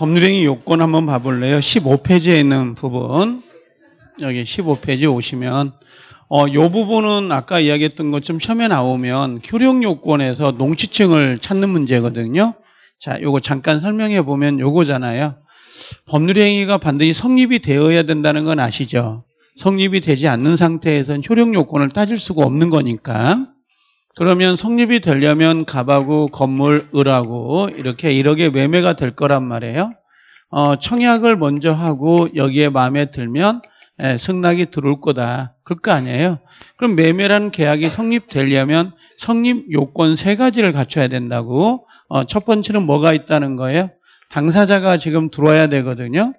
법률행위 요건 한번 봐볼래요? 15페이지에 있는 부분 여기 15페이지 오시면 어, 요 부분은 아까 이야기했던 것처럼 처음에 나오면 효력 요건에서 농지층을 찾는 문제거든요. 자, 요거 잠깐 설명해 보면 요거잖아요. 법률행위가 반드시 성립이 되어야 된다는 건 아시죠? 성립이 되지 않는 상태에선 효력 요건을 따질 수가 없는 거니까. 그러면 성립이 되려면 갑하고 건물 을하고 이렇게 1억의 매매가 될 거란 말이에요. 어, 청약을 먼저 하고 여기에 마음에 들면 예, 승낙이 들어올 거다. 그럴 거 아니에요. 그럼 매매라는 계약이 성립되려면 성립 요건 세 가지를 갖춰야 된다고. 어, 첫 번째는 뭐가 있다는 거예요? 당사자가 지금 들어와야 되거든요.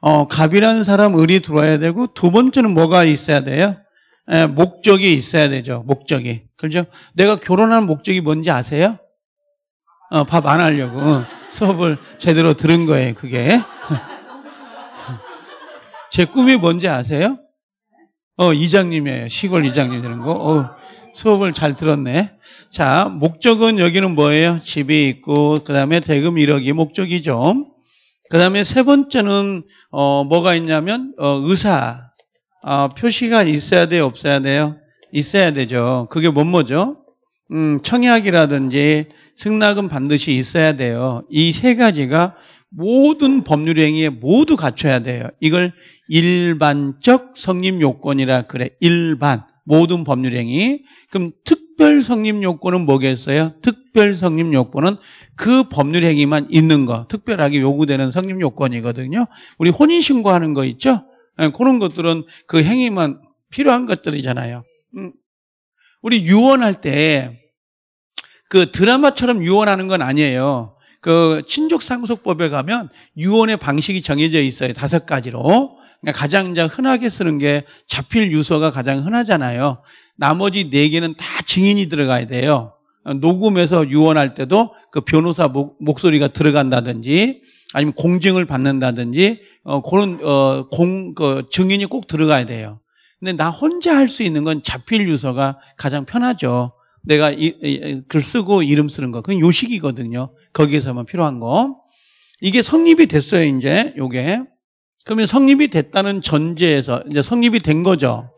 어, 갑이라는 사람 을이 들어와야 되고 두 번째는 뭐가 있어야 돼요? 예, 목적이 있어야 되죠. 목적이. 그죠? 렇 내가 결혼한 목적이 뭔지 아세요? 어, 밥 안 하려고. 어, 수업을 제대로 들은 거예요, 그게. 제 꿈이 뭔지 아세요? 어, 이장님이에요. 시골 이장님 되는 거. 어, 수업을 잘 들었네. 자, 목적은 여기는 뭐예요? 집이 있고, 그 다음에 대금 1억이 목적이죠. 그 다음에 세 번째는, 어, 뭐가 있냐면, 어, 의사. 아, 표시가 있어야 돼요? 없어야 돼요? 있어야 되죠. 그게 뭔뭐죠 음, 청약이라든지 승낙은 반드시 있어야 돼요. 이 세 가지가 모든 법률 행위에 모두 갖춰야 돼요. 이걸 일반적 성립 요건이라 그래. 일반 모든 법률 행위. 그럼 특별 성립 요건은 뭐겠어요? 특별 성립 요건은 그 법률 행위만 있는 거. 특별하게 요구되는 성립 요건이거든요. 우리 혼인 신고하는 거 있죠? 예, 그런 것들은 그 행위만 필요한 것들이잖아요. 음. 우리 유언할 때 그 드라마처럼 유언하는 건 아니에요. 그 친족상속법에 가면 유언의 방식이 정해져 있어요. 다섯 가지로. 그러니까 가장 흔하게 쓰는 게 자필 유서가 가장 흔하잖아요. 나머지 네 개는 다 증인이 들어가야 돼요. 녹음해서 유언할 때도 그 변호사 목, 소리가 들어간다든지 아니면 공증을 받는다든지 어, 그런 어, 공 그, 증인이 꼭 들어가야 돼요. 근데 나 혼자 할 수 있는 건 자필 유서가 가장 편하죠. 내가 이, 이, 글 쓰고 이름 쓰는 거. 그건 요식이거든요. 거기에서만 필요한 거. 이게 성립이 됐어요, 이제. 요게. 그러면 성립이 됐다는 전제에서 이제 성립이 된 거죠.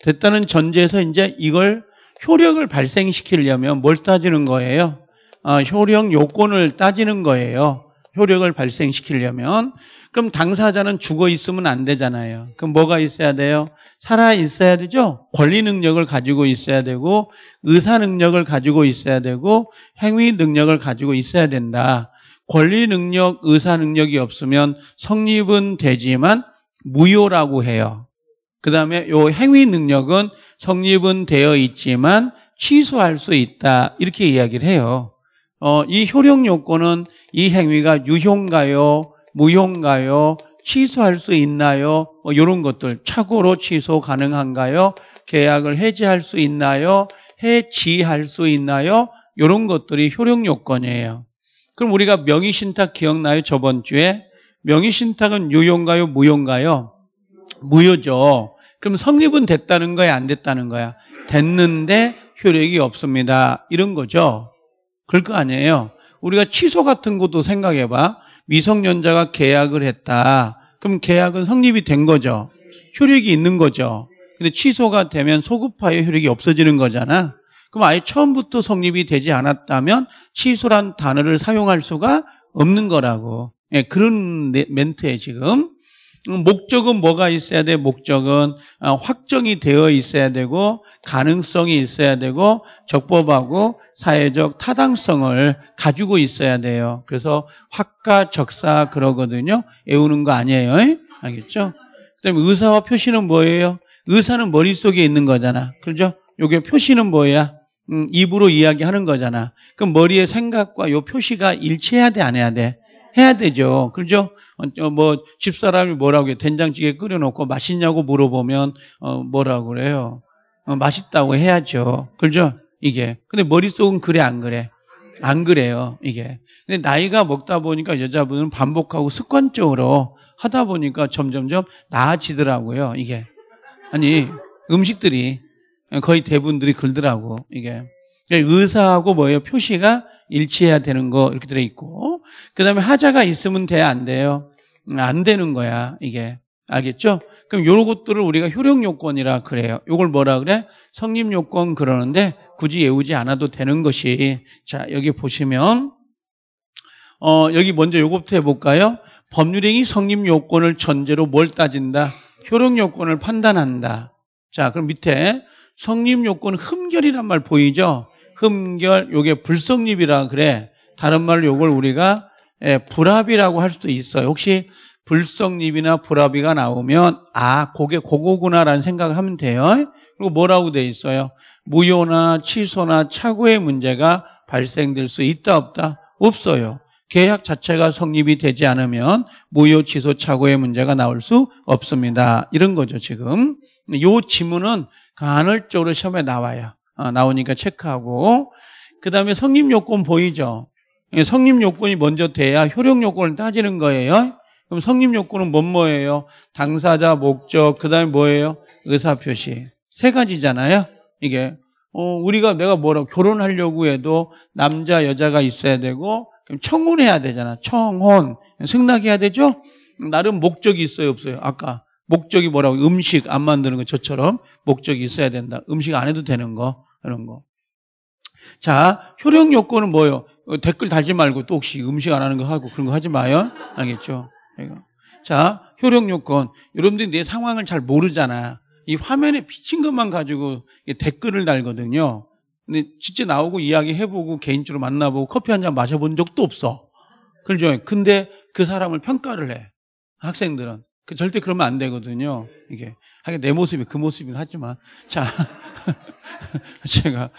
됐다는 전제에서 이제 이걸 효력을 발생시키려면 뭘 따지는 거예요? 아, 효력 요건을 따지는 거예요. 효력을 발생시키려면 그럼 당사자는 죽어 있으면 안 되잖아요. 그럼 뭐가 있어야 돼요? 살아 있어야 되죠. 권리 능력을 가지고 있어야 되고 의사 능력을 가지고 있어야 되고 행위 능력을 가지고 있어야 된다. 권리 능력, 의사 능력이 없으면 성립은 되지만 무효라고 해요. 그다음에 요 행위 능력은 성립은 되어 있지만 취소할 수 있다. 이렇게 이야기를 해요. 어, 이 효력 요건은 이 행위가 유효인가요? 무효인가요? 취소할 수 있나요? 뭐 이런 것들 착오로 취소 가능한가요? 계약을 해지할 수 있나요? 해지할 수 있나요? 이런 것들이 효력 요건이에요. 그럼 우리가 명의신탁 기억나요? 저번 주에 명의신탁은 유효인가요? 무효인가요? 무효죠. 그럼 성립은 됐다는 거야? 안 됐다는 거야? 됐는데 효력이 없습니다. 이런 거죠. 그럴 거 아니에요. 우리가 취소 같은 것도 생각해 봐. 미성년자가 계약을 했다. 그럼 계약은 성립이 된 거죠. 효력이 있는 거죠. 근데 취소가 되면 소급하여 효력이 없어지는 거잖아. 그럼 아예 처음부터 성립이 되지 않았다면 취소란 단어를 사용할 수가 없는 거라고. 예, 그런 멘트에 지금 목적은 뭐가 있어야 돼? 목적은 어, 확정이 되어 있어야 되고 가능성이 있어야 되고 적법하고 사회적 타당성을 가지고 있어야 돼요. 그래서 학과 적사 그러거든요. 외우는 거 아니에요. 알겠죠? 그다음에 의사와 표시는 뭐예요? 의사는 머릿속에 있는 거잖아. 그죠? 렇 요게 표시는 뭐야? 음, 입으로 이야기하는 거잖아. 그럼 머리의 생각과 요 표시가 일치해야 돼, 안 해야 돼? 해야 되죠. 그죠? 어, 뭐, 집사람이 뭐라고 해요? 된장찌개 끓여놓고 맛있냐고 물어보면, 어, 뭐라고 그래요? 어, 맛있다고 해야죠. 그죠? 이게. 근데 머릿속은 그래, 안 그래? 안 그래요, 이게. 근데 나이가 먹다 보니까 여자분은 반복하고 습관적으로 하다 보니까 점점점 나아지더라고요, 이게. 아니, 음식들이 거의 대부분들이 글더라고, 이게. 의사하고 뭐예요? 표시가 일치해야 되는 거 이렇게 들어 있고 그 다음에 하자가 있으면 돼안 돼요? 음, 안 되는 거야 이게 알겠죠? 그럼 요 것들을 우리가 효력 요건이라 그래요. 요걸 뭐라 그래? 성립 요건 그러는데 굳이 외우지 않아도 되는 것이 자 여기 보시면 어 여기 먼저 요것부터 해볼까요? 법률행위 성립 요건을 전제로 뭘 따진다? 효력 요건을 판단한다. 자 그럼 밑에 성립 요건 흠결이란 말 보이죠? 흠결 요게 불성립이라 그래. 다른 말로 요걸 우리가 예, 불합이라고 할 수도 있어요. 혹시 불성립이나 불합이가 나오면 아, 그게 고거구나라는 생각을 하면 돼요. 그리고 뭐라고 돼 있어요? 무효나 취소나 착오의 문제가 발생될 수 있다 없다? 없어요. 계약 자체가 성립이 되지 않으면 무효 취소 착오의 문제가 나올 수 없습니다. 이런 거죠, 지금. 요 지문은 간헐적으로 시험에 나와요. 어, 나오니까 체크하고 그 다음에 성립요건 보이죠? 예, 성립요건이 먼저 돼야 효력요건을 따지는 거예요. 그럼 성립요건은 뭔 뭐예요? 당사자, 목적, 그 다음에 뭐예요? 의사표시. 세 가지잖아요. 이게 어, 우리가 내가 뭐라고 결혼하려고 해도 남자, 여자가 있어야 되고 그럼 청혼해야 되잖아. 청혼. 승낙해야 되죠? 나름 목적이 있어요, 없어요? 아까 목적이 뭐라고 음식 안 만드는 거 저처럼 목적이 있어야 된다. 음식 안 해도 되는 거 이런 거. 자 효력 요건은 뭐예요? 어, 댓글 달지 말고 또 혹시 음식 안 하는 거 하고 그런 거 하지 마요. 알겠죠? 자 효력 요건 여러분들이 내 상황을 잘 모르잖아. 이 화면에 비친 것만 가지고 댓글을 달거든요. 근데 진짜 나오고 이야기해보고 개인적으로 만나보고 커피 한 잔 마셔본 적도 없어. 그죠? 근데 그 사람을 평가를 해. 학생들은. 그 절대 그러면 안 되거든요. 이게 하긴 내 모습이 그 모습이긴 하지만 자 제가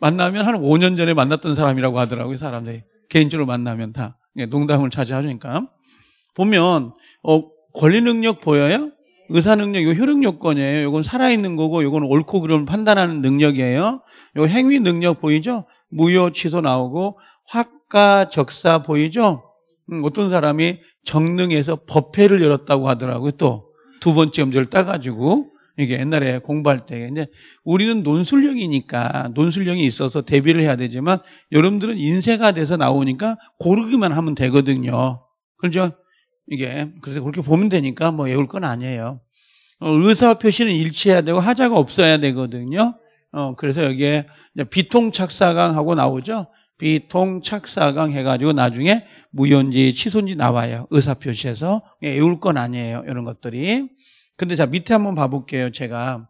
만나면 한 5년 전에 만났던 사람이라고 하더라고요. 사람들이 개인적으로 만나면 다 예, 농담을 자제하니까 보면 어, 권리 능력 보여요? 의사 능력, 이거 효력 요건이에요. 이건 살아있는 거고, 이건 옳고 그름 판단하는 능력이에요. 이 행위 능력 보이죠? 무효 취소 나오고, 확가 적사 보이죠? 음, 어떤 사람이 정릉에서 법회를 열었다고 하더라고요. 또 두 번째 염제를 따가지고 이게 옛날에 공부할 때 이제 우리는 논술령이니까논술령이 있어서 대비를 해야 되지만 여러분들은 인쇄가 돼서 나오니까 고르기만 하면 되거든요. 그렇죠? 이게 그래서 그렇게 보면 되니까 뭐 외울 건 아니에요. 어, 의사 표시는 일치해야 되고 하자가 없어야 되거든요. 어, 그래서 여기에 비통착사강하고 나오죠. 비통 착사강 해가지고 나중에 무효인지 취소인지 나와요. 의사표시에서 예, 외울 건 아니에요. 이런 것들이. 근데 자 밑에 한번 봐볼게요. 제가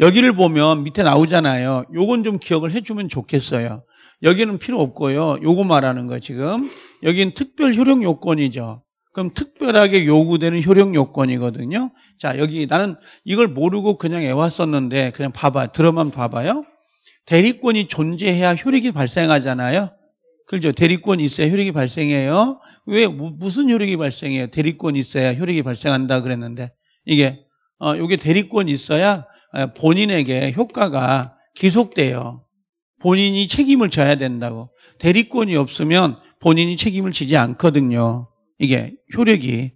여기를 보면 밑에 나오잖아요. 요건 좀 기억을 해주면 좋겠어요. 여기는 필요 없고요. 요거 말하는 거 지금. 여기는 특별 효력 요건이죠. 그럼 특별하게 요구되는 효력 요건이거든요. 자, 여기 나는 이걸 모르고 그냥 애왔었는데 그냥 봐봐. 들어만 봐봐요. 대리권이 존재해야 효력이 발생하잖아요. 그렇죠. 대리권이 있어야 효력이 발생해요. 왜 무슨 효력이 발생해요? 대리권이 있어야 효력이 발생한다 그랬는데 이게 어 이게 대리권이 있어야 어, 본인에게 효과가 기속돼요 본인이 책임을 져야 된다고. 대리권이 없으면 본인이 책임을 지지 않거든요. 이게 효력이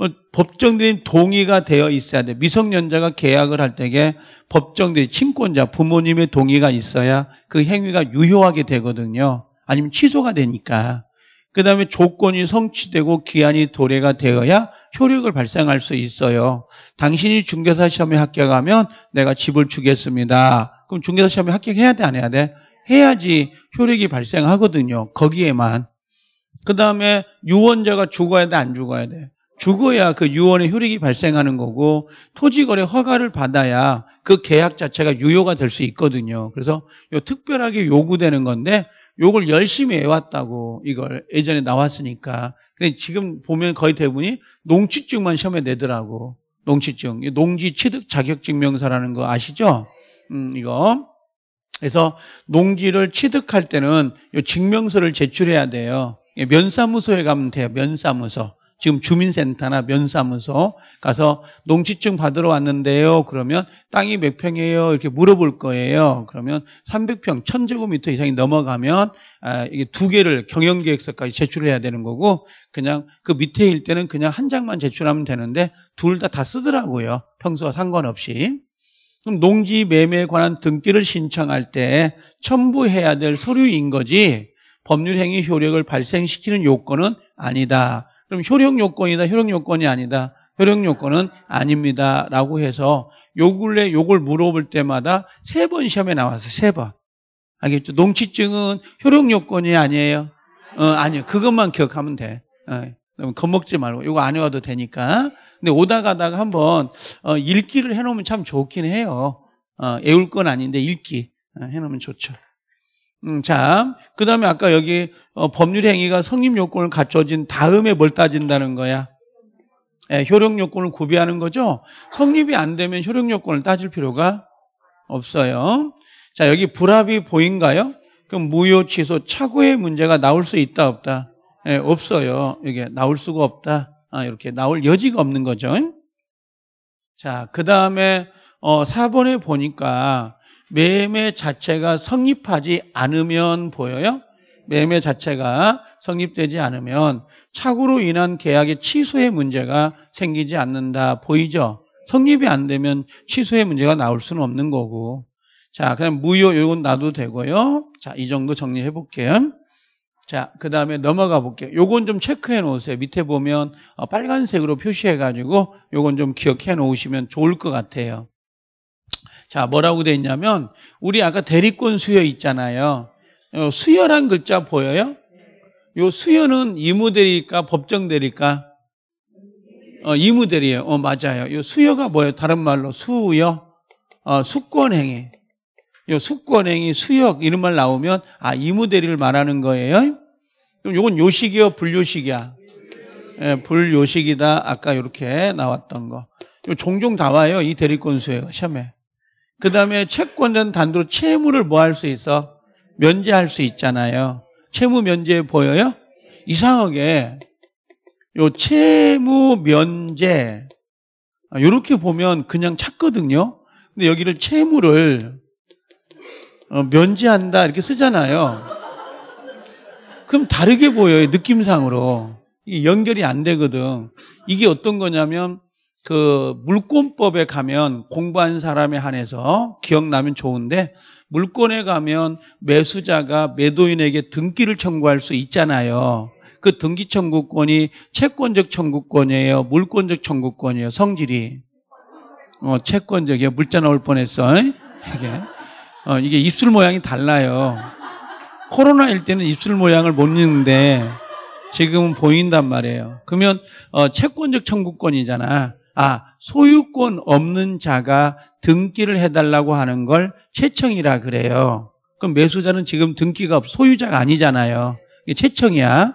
어, 법정된 동의가 되어 있어야 돼. 미성년자가 계약을 할 때에 법정된 친권자, 부모님의 동의가 있어야 그 행위가 유효하게 되거든요. 아니면 취소가 되니까. 그 다음에 조건이 성취되고 기한이 도래가 되어야 효력을 발생할 수 있어요. 당신이 중개사 시험에 합격하면 내가 집을 주겠습니다. 그럼 중개사 시험에 합격해야 돼, 안 해야 돼? 해야지 효력이 발생하거든요. 거기에만. 그 다음에 유언자가 죽어야 돼, 안 죽어야 돼? 죽어야 그 유언의 효력이 발생하는 거고 토지거래 허가를 받아야 그 계약 자체가 유효가 될 수 있거든요. 그래서 요 특별하게 요구되는 건데 요걸 열심히 해왔다고 이걸 예전에 나왔으니까 근데 지금 보면 거의 대부분이 농취증만 시험에 내더라고 농취증 농지 취득 자격증명서라는 거 아시죠? 음 이거 그래서 농지를 취득할 때는 요 증명서를 제출해야 돼요. 예, 면사무소에 가면 돼요. 면사무소. 지금 주민센터나 면사무소 가서 농지증 받으러 왔는데요. 그러면 땅이 몇 평이에요? 이렇게 물어볼 거예요. 그러면 300평, 1000제곱미터 이상이 넘어가면 아, 이게 두 개를 경영계획서까지 제출해야 되는 거고 그냥 그 밑에 일 때는 그냥 한 장만 제출하면 되는데 둘 다다 다 쓰더라고요. 평소와 상관없이. 그럼 농지 매매에 관한 등기를 신청할 때 첨부해야 될 서류인 거지 법률 행위 효력을 발생시키는 요건은 아니다. 그럼 효력 요건이다, 효력 요건이 아니다. 효력 요건은 아닙니다라고 해서 요 근래 요걸 물어볼 때마다 세 번 시험에 나와서 세 번. 알겠죠? 농취증은 효력 요건이 아니에요. 어, 아니요. 그것만 기억하면 돼. 어, 겁먹지 말고 이거 안해와도 되니까. 근데 오다 가다가 한번 어, 읽기를 해놓으면 참 좋긴 해요. 어, 애울건 아닌데 읽기 어, 해놓으면 좋죠. 음, 자, 그 다음에 아까 여기 어, 법률 행위가 성립 요건을 갖춰진 다음에 뭘 따진다는 거야? 네, 효력 요건을 구비하는 거죠. 성립이 안 되면 효력 요건을 따질 필요가 없어요. 자, 여기 불합이 보인가요? 그럼 무효 취소 착오의 문제가 나올 수 있다 없다? 네, 없어요. 이게 나올 수가 없다. 아, 이렇게 나올 여지가 없는 거죠. 자, 그 다음에 어, 4번에 보니까 매매 자체가 성립하지 않으면 보여요? 매매 자체가 성립되지 않으면 착오로 인한 계약의 취소의 문제가 생기지 않는다 보이죠? 성립이 안 되면 취소의 문제가 나올 수는 없는 거고 자 그냥 무효 요건 놔도 되고요 자이 정도 정리해 볼게요 자, 그 다음에 넘어가 볼게요. 요건 좀 체크해 놓으세요. 밑에 보면 어, 빨간색으로 표시해가지고 요건 좀 기억해 놓으시면 좋을 것 같아요. 자, 뭐라고 돼 있냐면 우리 아까 대리권 수여 있잖아요. 어, 수여란 글자 보여요? 요 수여는 이무대리일까 법정대리일까? 어, 의무대리예요. 어, 맞아요. 요 수여가 뭐예요? 다른 말로 수여. 어, 수권행위. 요 수권행위, 수역 이런 말 나오면 아, 이무대리를 말하는 거예요. 그럼 요건 요식이요, 불요식이야. 예, 불요식이다. 아까 이렇게 나왔던 거. 요 종종 다 와요. 이 대리권 수여가 시험에. 그 다음에 채권은 단도로 채무를 뭐 할 수 있어? 면제할 수 있잖아요. 채무 면제 보여요? 이상하게 요 채무 면제 이렇게 아, 보면 그냥 찾거든요. 근데 여기를 채무를 어, 면제한다 이렇게 쓰잖아요. 그럼 다르게 보여요. 느낌상으로. 이게 연결이 안 되거든. 이게 어떤 거냐면 그 물권법에 가면 공부한 사람에 한해서 기억나면 좋은데 물권에 가면 매수자가 매도인에게 등기를 청구할 수 있잖아요. 그 등기 청구권이 채권적 청구권이에요. 물권적 청구권이에요. 성질이. 어, 채권적이에요. 물자 나올 뻔했어. 이? 이게. 어, 이게 입술 모양이 달라요. 코로나일 때는 입술 모양을 못 읽는데 지금은 보인단 말이에요. 그러면 어, 채권적 청구권이잖아. 아, 소유권 없는 자가 등기를 해달라고 하는 걸 채청이라 그래요. 그럼 매수자는 지금 등기가 없, 소유자가 아니잖아요. 이게 채청이야.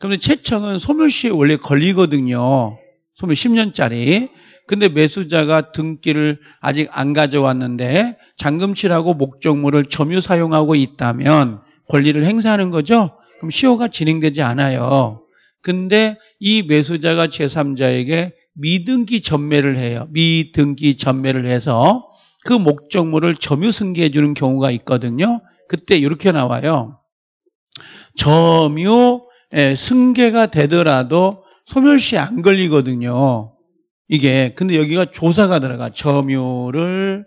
그런데 채청은 소멸시에 원래 걸리거든요. 소멸 10년짜리. 근데 매수자가 등기를 아직 안 가져왔는데 잔금치라고 목적물을 점유 사용하고 있다면 권리를 행사하는 거죠. 그럼 시효가 진행되지 않아요. 근데 이 매수자가 제3자에게 미등기 전매를 해요. 미등기 전매를 해서 그 목적물을 점유 승계해 주는 경우가 있거든요. 그때 이렇게 나와요. 점유 예, 승계가 되더라도 소멸시 안 걸리거든요. 이게 근데 여기가 조사가 들어가 점유를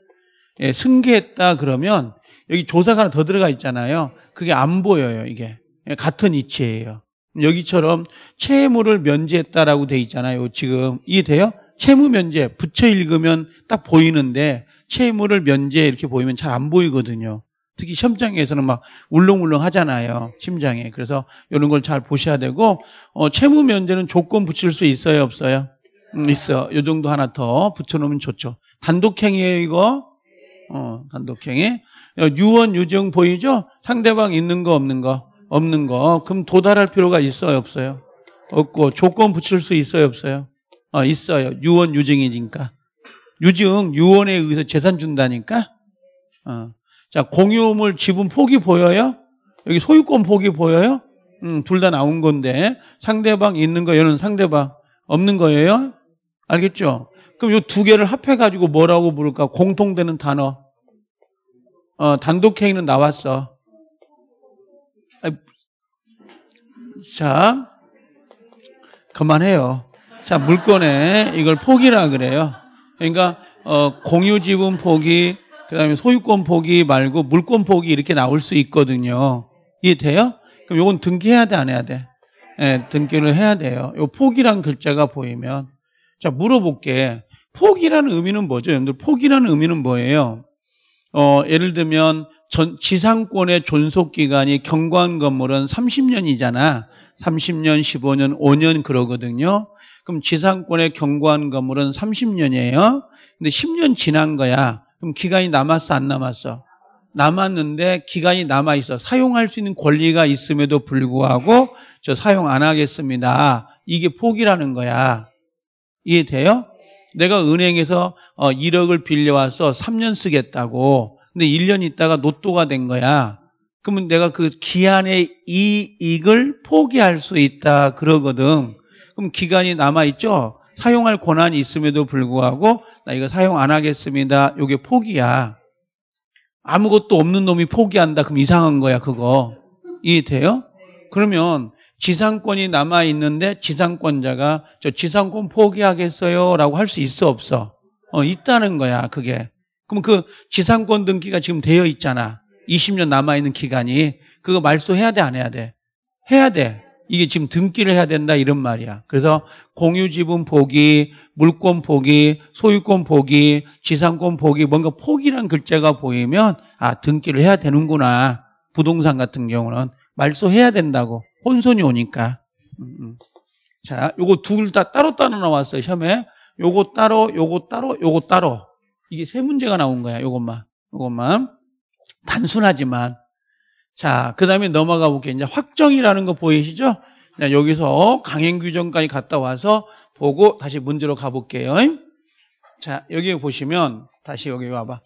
예, 승계했다 그러면 여기 조사가 더 들어가 있잖아요. 그게 안 보여요. 이게 예, 같은 위치예요 여기처럼 채무를 면제했다라고 돼 있잖아요. 지금 이해돼요? 채무 면제 붙여 읽으면 딱 보이는데 채무를 면제 이렇게 보이면 잘 안 보이거든요. 특히 시험장에서는막 울렁울렁 하잖아요. 심장에. 그래서 이런 걸 잘 보셔야 되고 어, 채무 면제는 조건 붙일 수 있어요, 없어요? 음, 있어. 요 정도 하나 더 붙여놓으면 좋죠. 단독행위에요, 이거. 어, 단독행위. 어, 유언, 유증 보이죠? 상대방 있는 거, 없는 거. 없는 거 그럼 도달할 필요가 있어요 없어요? 없고 조건 붙일 수 있어요 없어요? 어, 있어요. 유언 유증이니까. 유증 유언에 의해서 재산 준다니까. 어. 자 공유물 지분 포기 보여요? 여기 소유권 포기 보여요? 음, 둘 다 나온 건데 상대방 있는 거 얘는 상대방 없는 거예요? 알겠죠? 그럼 이두 개를 합해가지고 뭐라고 부를까? 공통되는 단어. 어, 단독행위는 나왔어. 자, 그만해요. 자, 물건에 이걸 포기라 그래요. 그러니까 어, 공유 지분 포기, 그다음에 소유권 포기 말고 물권 포기 이렇게 나올 수 있거든요. 이해돼요? 그럼 이건 등기해야 돼, 안 해야 돼? 예, 등기를 해야 돼요. 요 포기란 글자가 보이면 자, 물어볼게. 포기라는 의미는 뭐죠? 여러분들 포기라는 의미는 뭐예요? 어, 예를 들면 전, 지상권의 존속기간이 경관 건물은 30년이잖아. 30년, 15년, 5년 그러거든요. 그럼 지상권의 경관 건물은 30년이에요. 근데 10년 지난 거야. 그럼 기간이 남았어, 안 남았어? 남았는데 기간이 남아있어. 사용할 수 있는 권리가 있음에도 불구하고 저 사용 안 하겠습니다. 이게 포기라는 거야. 이해 돼요? 내가 은행에서 1억을 어, 빌려와서 3년 쓰겠다고 근데 1년 있다가 노또가 된 거야. 그러면 내가 그 기한의 이익을 포기할 수 있다 그러거든. 그럼 기간이 남아 있죠. 사용할 권한이 있음에도 불구하고 나 이거 사용 안 하겠습니다. 요게 포기야. 아무것도 없는 놈이 포기한다. 그럼 이상한 거야, 그거. 이해돼요? 그러면 지상권이 남아 있는데 지상권자가 저 지상권 포기하겠어요? 라고 할 수 있어 없어? 어, 있다는 거야, 그게. 그럼 그 지상권 등기가 지금 되어 있잖아. 20년 남아있는 기간이. 그거 말소해야 돼, 안 해야 돼? 해야 돼. 이게 지금 등기를 해야 된다, 이런 말이야. 그래서 공유지분 포기, 물권 포기, 소유권 포기, 지상권 포기, 뭔가 포기란 글자가 보이면, 아, 등기를 해야 되는구나. 부동산 같은 경우는. 말소해야 된다고. 혼선이 오니까. 음. 음. 자, 요거 둘 다 따로따로 나왔어요, 혐에. 요거 따로, 요거 따로, 요거 따로. 이게 세 문제가 나온 거야. 이것만이것만 단순하지만. 자, 그 다음에 넘어가 볼게요. 이제 확정이라는 거 보이시죠? 여기서 강행 규정까지 갔다 와서 보고 다시 문제로 가볼게요. 자, 여기 보시면 다시 여기 와봐.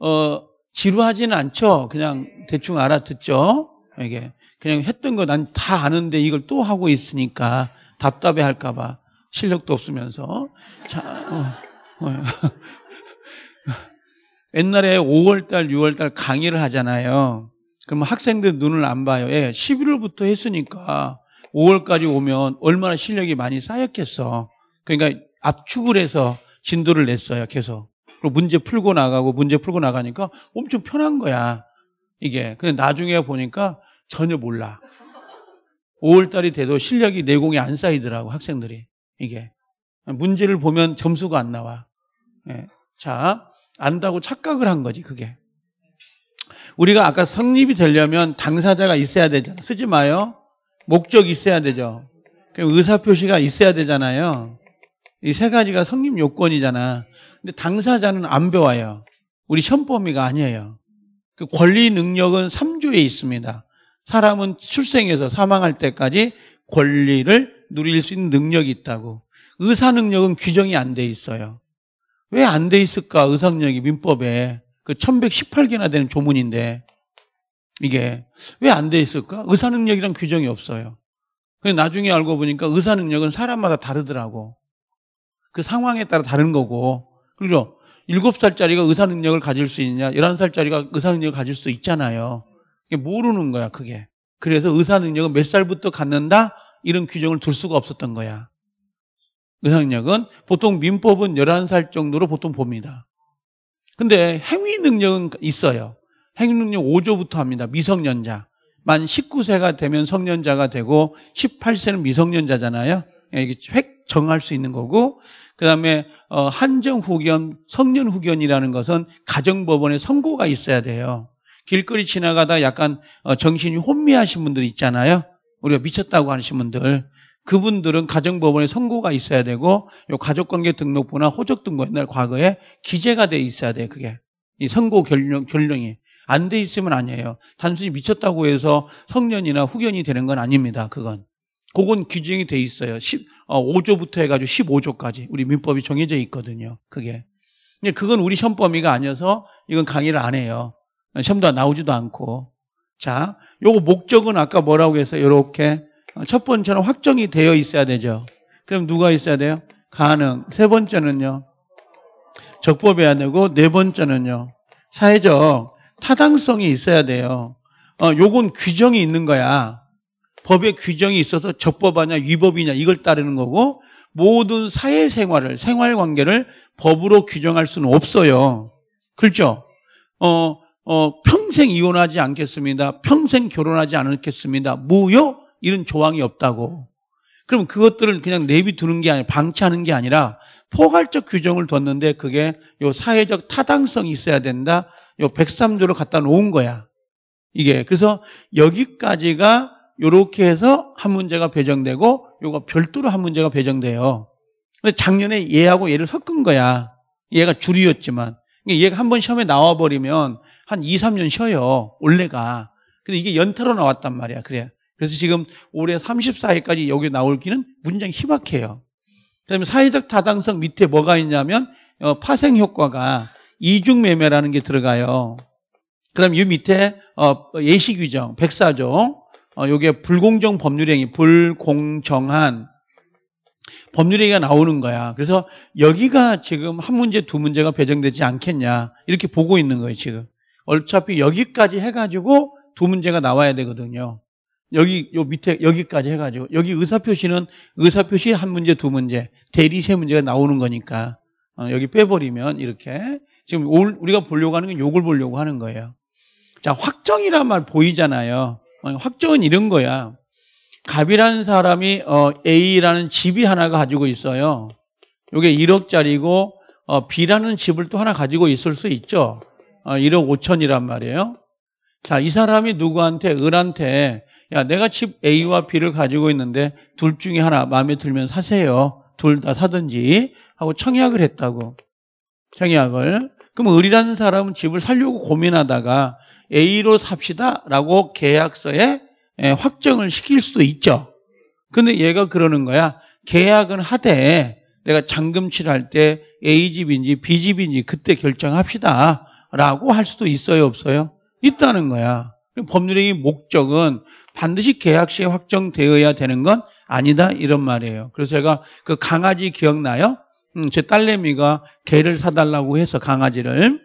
어, 지루하지는 않죠? 그냥 대충 알아듣죠? 이게 그냥 했던 거 난 다 아는데 이걸 또 하고 있으니까 답답해 할까봐 실력도 없으면서 자, 어, 어, 옛날에 5월달, 6월달 강의를 하잖아요. 그러면 학생들 눈을 안 봐요. 예, 11월부터 했으니까 5월까지 오면 얼마나 실력이 많이 쌓였겠어. 그러니까 압축을 해서 진도를 냈어요, 계속. 그리고 문제 풀고 나가고 문제 풀고 나가니까 엄청 편한 거야. 이게. 근데 나중에 보니까 전혀 몰라. 5월달이 돼도 실력이 내공이 안 쌓이더라고, 학생들이. 이게. 문제를 보면 점수가 안 나와. 예. 자, 안다고 착각을 한 거지, 그게. 우리가 아까 성립이 되려면 당사자가 있어야 되잖아. 쓰지 마요. 목적이 있어야 되죠. 의사표시가 있어야 되잖아요. 이 세 가지가 성립 요건이잖아. 근데 당사자는 안 배워요. 우리 시범위가 아니에요. 그 권리 능력은 3조에 있습니다. 사람은 출생해서 사망할 때까지 권리를 누릴 수 있는 능력이 있다고. 의사 능력은 규정이 안 돼 있어요. 왜안돼 있을까? 의상력이 민법에. 그 1118개나 되는 조문인데 이게 왜 안 돼 있을까? 의사 능력이란 규정이 없어요. 근데 나중에 알고 보니까 의사 능력은 사람마다 다르더라고. 그 상황에 따라 다른 거고. 그리고 7살짜리가 의사 능력을 가질 수 있냐? 11살짜리가 의사 능력을 가질 수 있잖아요. 모르는 거야, 그게. 그래서 의사 능력은 몇 살부터 갖는다? 이런 규정을 둘 수가 없었던 거야. 의학력은 보통 민법은 11살 정도로 보통 봅니다. 근데 행위 능력은 있어요. 행위 능력 5조부터 합니다. 미성년자. 만 19세가 되면 성년자가 되고 18세는 미성년자잖아요. 예, 이게 획 정할 수 있는 거고 그다음에 어, 한정 후견, 성년 후견이라는 것은 가정법원의 선고가 있어야 돼요. 길거리 지나가다 약간 어, 정신이 혼미하신 분들 있잖아요. 우리가 미쳤다고 하신 분들 그분들은 가정법원에 선고가 있어야 되고 요 가족관계 등록부나 호적 등록 옛날 과거에 기재가 돼 있어야 돼요 그게 이 선고 결령 결령이 안 돼 있으면 아니에요. 단순히 미쳤다고 해서 성년이나 후견이 되는 건 아닙니다. 그건 그건 규정이 돼 있어요. 10, 어, 5조부터 해가지고 15조까지 우리 민법이 정해져 있거든요. 그게 근데 그건 우리 션범위가 아니어서 이건 강의를 안 해요. 션도 어, 나오지도 않고 자 요거 목적은 아까 뭐라고 해서 요렇게 어, 첫 번째는 확정이 되어 있어야 되죠. 그럼 누가 있어야 돼요? 가능. 세 번째는요. 적법해야 되고 네 번째는요. 사회적 타당성이 있어야 돼요. 어, 요건 규정이 있는 거야. 법의 규정이 있어서 적법하냐 위법이냐 이걸 따르는 거고 모든 사회생활을 생활관계를 법으로 규정할 수는 없어요. 그렇죠? 어, 어, 평생 이혼하지 않겠습니다. 평생 결혼하지 않겠습니다. 뭐요? 이런 조항이 없다고. 그럼 그것들을 그냥 내비두는 게 아니라 방치하는 게 아니라 포괄적 규정을 뒀는데 그게 요 사회적 타당성이 있어야 된다. 요 103조를 갖다 놓은 거야. 이게 그래서 여기까지가 요렇게 해서 한 문제가 배정되고 요거 별도로 한 문제가 배정돼요. 근데 작년에 얘하고 얘를 섞은 거야. 얘가 줄이었지만 그러니까 얘가 한 번 시험에 나와 버리면 한 2, 3년 쉬어요. 원래가. 근데 이게 연타로 나왔단 말이야. 그래. 그래서 지금 올해 34회까지 여기 나올 기는 문장이 희박해요. 그다음에 사회적 타당성 밑에 뭐가 있냐면 어, 파생 효과가 이중 매매라는 게 들어가요. 그다음 에이 밑에 어, 예시 규정 백사종, 조 어, 요게 불공정 법률행위 불공정한 법률행위가 나오는 거야. 그래서 여기가 지금 한 문제 두 문제가 배정되지 않겠냐 이렇게 보고 있는 거예요 지금. 어차피 여기까지 해가지고 두 문제가 나와야 되거든요. 여기 요 밑에 여기까지 해가지고 여기 의사표시는 의사표시 한 문제 두 문제 대리 세 문제가 나오는 거니까 어, 여기 빼버리면 이렇게 지금 올, 우리가 보려고 하는 건 요걸 보려고 하는 거예요. 자 확정이란 말 보이잖아요. 어, 확정은 이런 거야. 갑이라는 사람이 어, A라는 집이 하나 가지고 가 있어요. 이게 1억짜리고 어, B라는 집을 또 하나 가지고 있을 수 있죠. 어, 1억 5천이란 말이에요. 자, 이 사람이 누구한테, 을한테 야, 내가 집 A와 B를 가지고 있는데 둘 중에 하나 마음에 들면 사세요. 둘 다 사든지 하고 청약을 했다고. 청약을. 그럼 을이라는 사람은 집을 살려고 고민하다가 A로 삽시다 라고 계약서에 예, 확정을 시킬 수도 있죠. 근데 얘가 그러는 거야. 계약은 하되 내가 잔금치를할 때 A집인지 B집인지 그때 결정합시다 라고 할 수도 있어요 없어요? 있다는 거야. 법률행위 목적은 반드시 계약 시에 확정되어야 되는 건 아니다 이런 말이에요. 그래서 제가 그 강아지 기억나요? 음, 제 딸내미가 개를 사달라고 해서 강아지를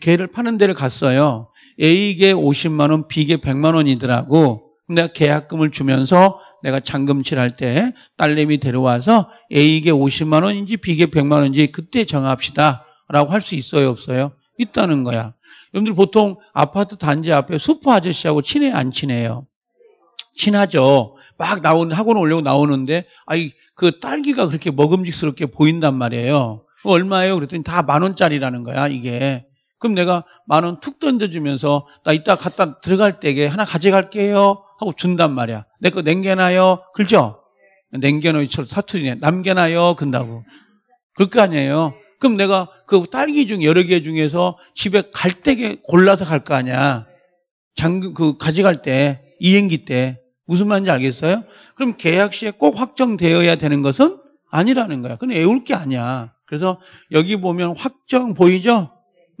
개를 파는 데를 갔어요. A개 50만 원, B개 100만 원이더라고. 내가 계약금을 주면서 내가 잔금칠할 때 딸내미 데려와서 A개 50만 원인지 B개 100만 원인지 그때 정합시다 라고 할 수 있어요 없어요? 있다는 거야 여러분들 보통 아파트 단지 앞에 수퍼 아저씨하고 친해 안 친해요? 친하죠. 막 나온 학원 올려고 나오는데 아이 그 딸기가 그렇게 먹음직스럽게 보인단 말이에요. 얼마예요? 그랬더니 다 만 원짜리라는 거야 이게. 그럼 내가 만 원 툭 던져주면서 나 이따 갔다 들어갈 때에 하나 가져갈게요 하고 준단 말이야. 내거 냉겨놔요. 그죠? 냉겨놓이처럼 사투리네. 남겨놔요. 근다고. 그럴 거 아니에요. 그럼 내가 그 딸기 중 여러 개 중에서 집에 갈 때에 골라서 갈 거 아니야. 장, 그, 가져갈 때, 이행기 때. 무슨 말인지 알겠어요? 그럼 계약 시에 꼭 확정되어야 되는 것은 아니라는 거야. 그건 애울 게 아니야. 그래서 여기 보면 확정 보이죠?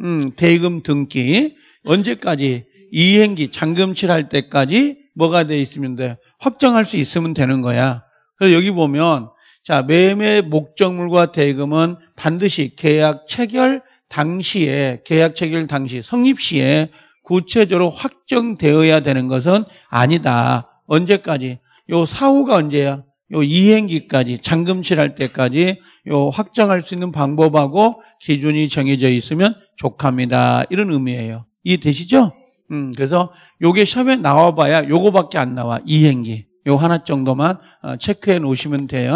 음, 대금 등기 언제까지 이행기 잔금칠할 때까지 뭐가 돼 있으면 돼 확정할 수 있으면 되는 거야. 그래서 여기 보면 자 매매 목적물과 대금은 반드시 계약 체결 당시에 계약 체결 당시 성립 시에 구체적으로 확정되어야 되는 것은 아니다. 언제까지? 요 사후가 언제야? 요 이행기까지 잠금칠할 때까지 요 확정할 수 있는 방법하고 기준이 정해져 있으면 족합니다. 이런 의미예요. 이해되시죠? 음, 그래서 요게 샵에 나와봐야 요거밖에 안 나와. 이행기. 요 하나 정도만 어, 체크해 놓으시면 돼요.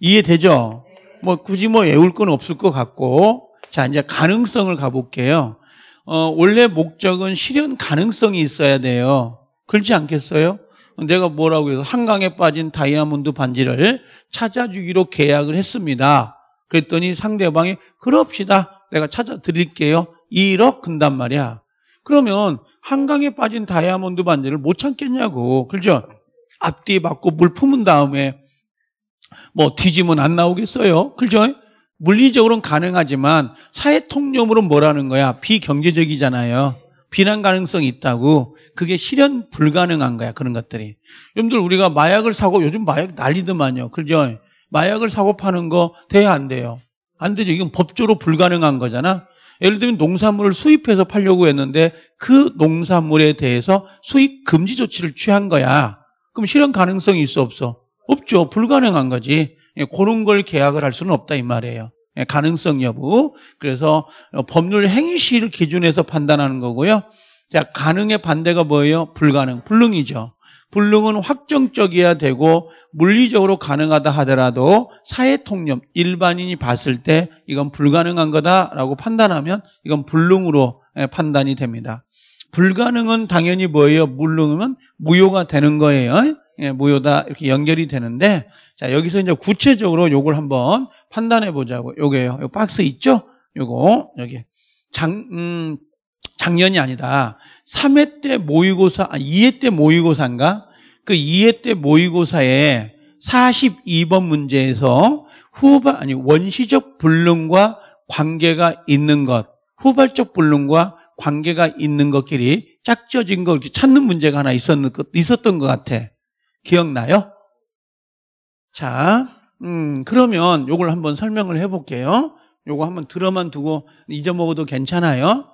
이해되죠? 뭐 굳이 뭐 외울 건 없을 것 같고 자 이제 가능성을 가볼게요. 어, 원래 목적은 실현 가능성이 있어야 돼요. 그렇지 않겠어요? 내가 뭐라고 해서 한강에 빠진 다이아몬드 반지를 찾아주기로 계약을 했습니다. 그랬더니 상대방이 그럽시다. 내가 찾아드릴게요. 1억 근단 말이야. 그러면 한강에 빠진 다이아몬드 반지를 못 찾겠냐고. 그렇죠? 앞뒤 받고 물 품은 다음에 뭐 뒤지면 안 나오겠어요. 그렇죠? 물리적으로는 가능하지만 사회 통념으로는 뭐라는 거야? 비경제적이잖아요. 비난 가능성이 있다고 그게 실현 불가능한 거야 그런 것들이 여러분들 우리가 마약을 사고 요즘 마약 난리더만요 그죠 마약을 사고 파는 거 돼야 안 돼요 안 되죠 이건 법적으로 불가능한 거잖아 예를 들면 농산물을 수입해서 팔려고 했는데 그 농산물에 대해서 수입 금지 조치를 취한 거야 그럼 실현 가능성이 있어 없어 없죠 불가능한 거지 예, 그런 걸 계약을 할 수는 없다 이 말이에요 예, 가능성 여부. 그래서 법률 행위시를 기준에서 판단하는 거고요. 자, 가능의 반대가 뭐예요? 불가능, 불능이죠. 불능은 확정적이어야 되고 물리적으로 가능하다 하더라도 사회통념, 일반인이 봤을 때 이건 불가능한 거다라고 판단하면 이건 불능으로 예, 판단이 됩니다. 불가능은 당연히 뭐예요? 물능은 무효가 되는 거예요. 예, 무효다 이렇게 연결이 되는데 자 여기서 이제 구체적으로 요걸 한번 판단해 보자고. 요게요. 요 박스 있죠? 요거 여기 작, 음, 작년이 아니다. 3회 때 모의고사, 아, 2회 때 모의고사인가? 그 2회 때 모의고사에 42번 문제에서 후발, 아니, 원시적 불능과 관계가 있는 것, 후발적 불능과 관계가 있는 것끼리 짝지어진 걸 찾는 문제가 하나 있었는, 있었던 것 같아. 기억나요? 자, 음, 그러면 요걸 한번 설명을 해볼게요. 요거 한번 들어만 두고 잊어먹어도 괜찮아요.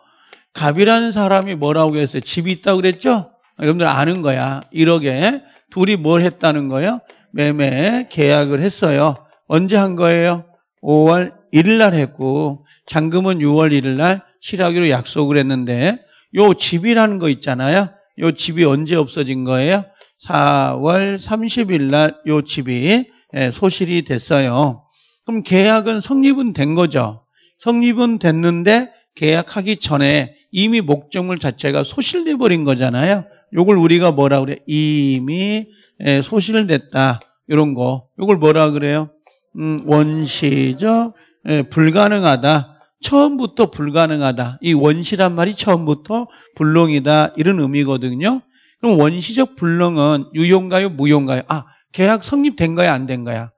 갑이라는 사람이 뭐라고 했어요? 집이 있다고 그랬죠? 여러분들 아는 거야. 1억에 둘이 뭘 했다는 거예요? 매매 계약을 했어요. 언제 한 거예요? 5월 1일 날 했고 잔금은 6월 1일 날 실하기로 약속을 했는데 요 집이라는 거 있잖아요. 요 집이 언제 없어진 거예요? 4월 30일 날 요 집이 예, 소실이 됐어요. 그럼 계약은 성립은 된 거죠. 성립은 됐는데 계약하기 전에 이미 목적물 자체가 소실돼 버린 거잖아요. 요걸 우리가 뭐라 그래? 이미 예, 소실됐다. 이런 거. 요걸 뭐라 그래요? 음, 원시적 예, 불가능하다. 처음부터 불가능하다. 이 원시란 말이 처음부터 불능이다 이런 의미거든요. 그럼 원시적 불능은 유용가요, 무용가요? 아, 계약 성립된 거야 안 된 거야?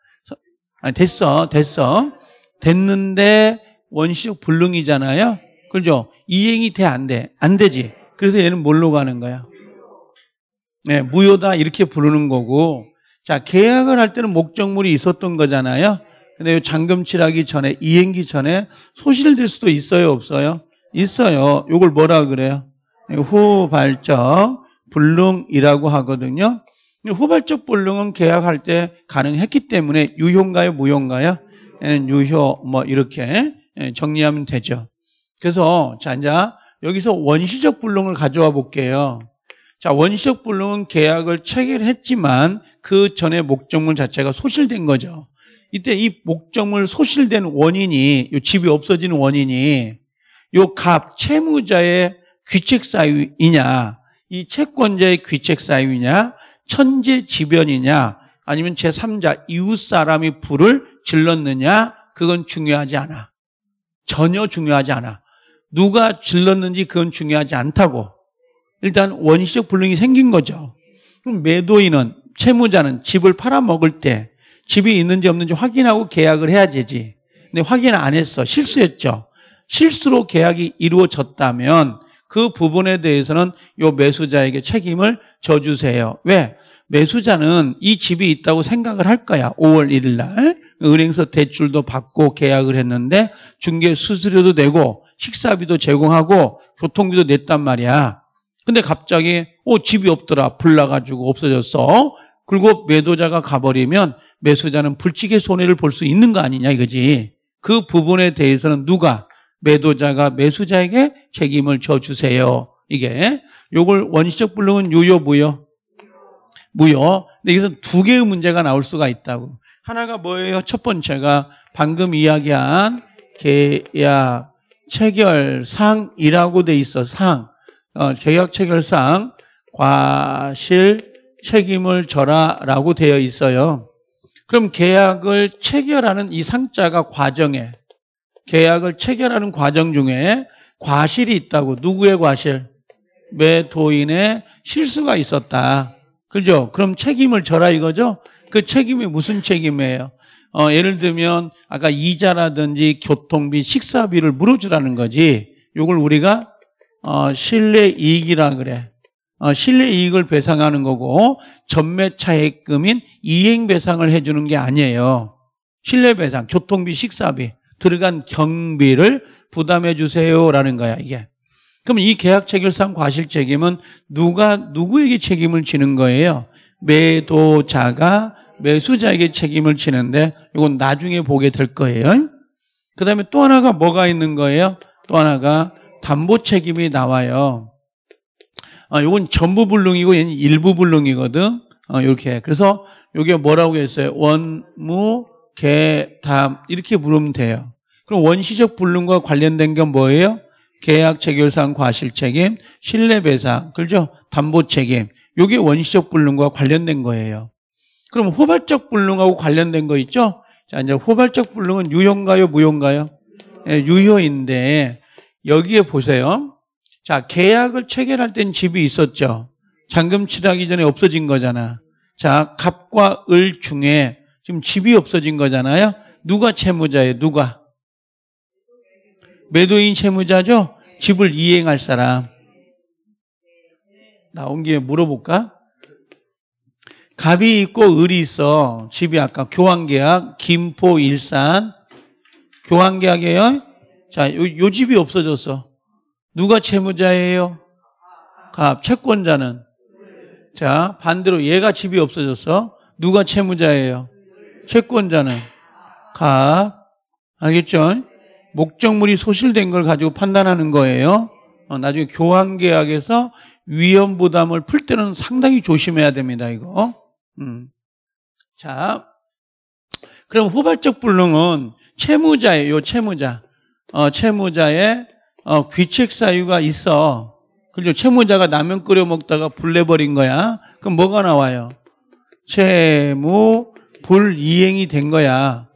아니, 됐어 됐어 됐는데 원시적 불능이잖아요. 그죠? 이행이 돼 안 돼? 안 되지. 그래서 얘는 뭘로 가는 거야? 네, 무효다 이렇게 부르는 거고 자 계약을 할 때는 목적물이 있었던 거잖아요. 근데 잔금칠하기 전에 이행기 전에 소실될 수도 있어요, 없어요? 있어요. 이걸 뭐라 그래요? 후발적 불능이라고 하거든요. 후발적 불능은 계약할 때 가능했기 때문에 유효인가요? 무효인가요? 유효 뭐 이렇게 예, 정리하면 되죠. 그래서 자 이제 여기서 원시적 불능을 가져와 볼게요. 자 원시적 불능은 계약을 체결했지만 그 전에 목적물 자체가 소실된 거죠. 이때 이 목적물 소실된 원인이 요 집이 없어지는 원인이 이갑 채무자의 귀책 사유이냐 이 채권자의 귀책 사유이냐 천재지변이냐 아니면 제3자 이웃 사람이 불을 질렀느냐 그건 중요하지 않아. 전혀 중요하지 않아. 누가 질렀는지 그건 중요하지 않다고. 일단 원시적 불능이 생긴 거죠. 그럼 매도인은 채무자는 집을 팔아먹을 때 집이 있는지 없는지 확인하고 계약을 해야 되지. 근데 확인 안 했어. 실수했죠. 실수로 계약이 이루어졌다면 그 부분에 대해서는 요 매수자에게 책임을 져주세요. 왜? 매수자는 이 집이 있다고 생각을 할 거야. 5월 1일 날. 은행서 대출도 받고 계약을 했는데 중개 수수료도 내고 식사비도 제공하고 교통비도 냈단 말이야. 근데 갑자기 어 집이 없더라. 불나가지고 없어졌어. 그리고 매도자가 가버리면 매수자는 불치게 손해를 볼 수 있는 거 아니냐 이거지. 그 부분에 대해서는 누가 매도자가 매수자에게 책임을 져주세요. 이게 요걸 원시적 불능은 요요 무요 무요. 근데 여기서 두 개의 문제가 나올 수가 있다고. 하나가 뭐예요? 첫 번째가 방금 이야기한 계약 체결상이라고 돼 있어. 상. 어, 계약 체결상 과실 책임을 져라라고 되어 있어요. 그럼 계약을 체결하는 이 상자가 과정에 계약을 체결하는 과정 중에 과실이 있다고. 누구의 과실? 매도인의 실수가 있었다. 그죠? 그럼 책임을 져라 이거죠? 그 책임이 무슨 책임이에요? 어, 예를 들면 아까 이자라든지 교통비, 식사비를 물어주라는 거지. 이걸 우리가 어, 실내 이익이라 그래. 어, 실내 이익을 배상하는 거고 전매 차액금인 이행 배상을 해주는 게 아니에요. 실내 배상, 교통비, 식사비 들어간 경비를 부담해 주세요라는 거야 이게. 그럼 이 계약 체결상 과실 책임은 누가 누구에게 책임을 지는 거예요? 매도자가 매수자에게 책임을 지는데 이건 나중에 보게 될 거예요. 그다음에 또 하나가 뭐가 있는 거예요? 또 하나가 담보 책임이 나와요. 아, 이건 전부 불능이고 얘는 일부 불능이거든. 아, 어, 이렇게. 그래서 이게 뭐라고 했어요? 원무 개담 이렇게 부르면 돼요. 그럼 원시적 불능과 관련된 게 뭐예요? 계약 체결상 과실 책임, 신뢰 배상, 그죠? 담보 책임. 요게 원시적 불능과 관련된 거예요. 그럼 후발적 불능하고 관련된 거 있죠? 자, 이제 후발적 불능은 유효인가요, 무효인가요? 네, 예, 유효인데 여기에 보세요. 자, 계약을 체결할 땐 집이 있었죠. 잔금 치하기 전에 없어진 거잖아. 자, 갑과 을 중에 지금 집이 없어진 거잖아요. 누가 채무자예요? 누가? 매도인 채무자죠? 집을 이행할 사람. 나온 김에 물어볼까? 갑이 있고 을이 있어. 집이 아까 교환계약, 김포, 일산. 교환계약이에요? 자, 요, 요 집이 없어졌어. 누가 채무자예요? 갑. 채권자는? 자, 반대로 얘가 집이 없어졌어. 누가 채무자예요? 채권자는? 갑. 알겠죠? 목적물이 소실된 걸 가지고 판단하는 거예요. 어, 나중에 교환 계약에서 위험 부담을 풀 때는 상당히 조심해야 됩니다. 이거. 음. 자, 그럼 후발적 불능은 채무자예요. 요 채무자. 어, 채무자의 어, 귀책 사유가 있어. 그죠? 채무자가 라면 끓여 먹다가 불내버린 거야. 그럼 뭐가 나와요? 채무 불이행이 된 거야.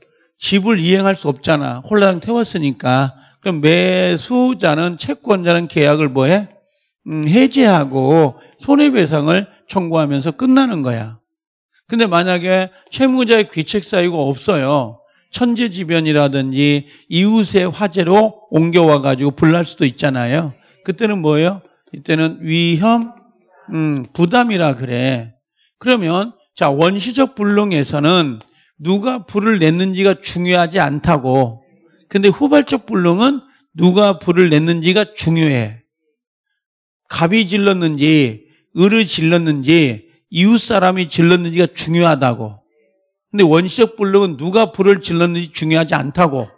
집을 이행할 수 없잖아. 홀라당 태웠으니까. 그럼 매수자는 채권자는 계약을 뭐해? 음, 해지하고 손해배상을 청구하면서 끝나는 거야. 근데 만약에 채무자의 귀책 사유가 없어요. 천재지변이라든지 이웃의 화재로 옮겨와가지고 불날 수도 있잖아요. 그때는 뭐예요? 이때는 위험 음, 부담이라 그래. 그러면 자 원시적 불능에서는 누가 불을 냈는지가 중요하지 않다고. 근데 후발적 불능은 누가 불을 냈는지가 중요해. 갑이 질렀는지, 을을 질렀는지, 이웃 사람이 질렀는지가 중요하다고. 근데 원시적 불능은 누가 불을 질렀는지 중요하지 않다고.